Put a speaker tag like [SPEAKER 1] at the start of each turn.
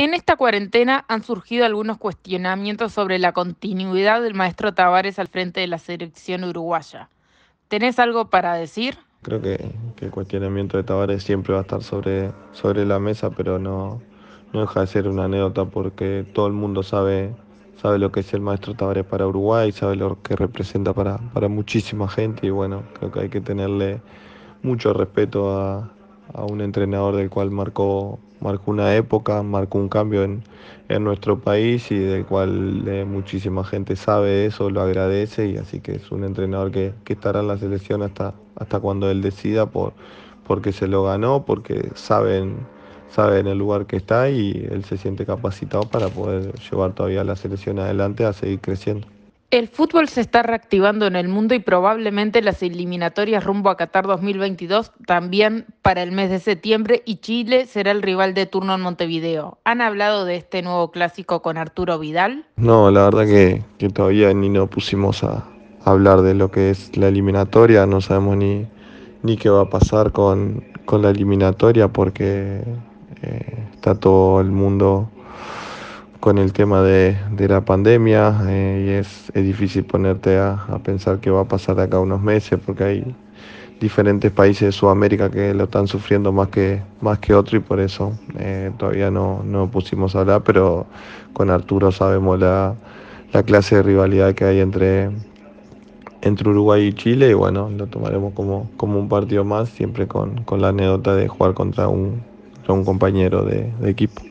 [SPEAKER 1] En esta cuarentena han surgido algunos cuestionamientos sobre la continuidad del maestro Tavares al frente de la selección uruguaya. ¿Tenés algo para decir?
[SPEAKER 2] Creo que, el cuestionamiento de Tavares siempre va a estar sobre, sobre la mesa, pero no, deja de ser una anécdota porque todo el mundo sabe, sabe lo que es el maestro Tavares para Uruguay, sabe lo que representa para, para muchísima gente y bueno, creo que hay que tenerle mucho respeto a, a un entrenador del cual marcó, marcó una época, marcó un cambio en, nuestro país y del cual eh, muchísima gente sabe eso, lo agradece y así que es un entrenador que, que estará en la selección hasta, hasta cuando él decida por, porque se lo ganó, porque saben sabe en el lugar que está y él se siente capacitado para poder llevar todavía la selección adelante a seguir creciendo.
[SPEAKER 1] El fútbol se está reactivando en el mundo y probablemente las eliminatorias rumbo a Qatar 2022 también para el mes de septiembre y Chile será el rival de turno en Montevideo. ¿Han hablado de este nuevo clásico con Arturo Vidal?
[SPEAKER 2] No, la verdad que, todavía ni nos pusimos a hablar de lo que es la eliminatoria, no sabemos ni, ni qué va a pasar con, la eliminatoria porque eh, está todo el mundo con el tema de, la pandemia eh, y es, difícil ponerte a, pensar qué va a pasar acá unos meses porque hay diferentes países de Sudamérica que lo están sufriendo más que, más que otro y por eso eh, todavía no, pusimos a hablar, pero con Arturo sabemos la, clase de rivalidad que hay entre, entre Uruguay y Chile y bueno, lo tomaremos como, como un partido más, siempre con, con la anécdota de jugar contra un, compañero de equipo.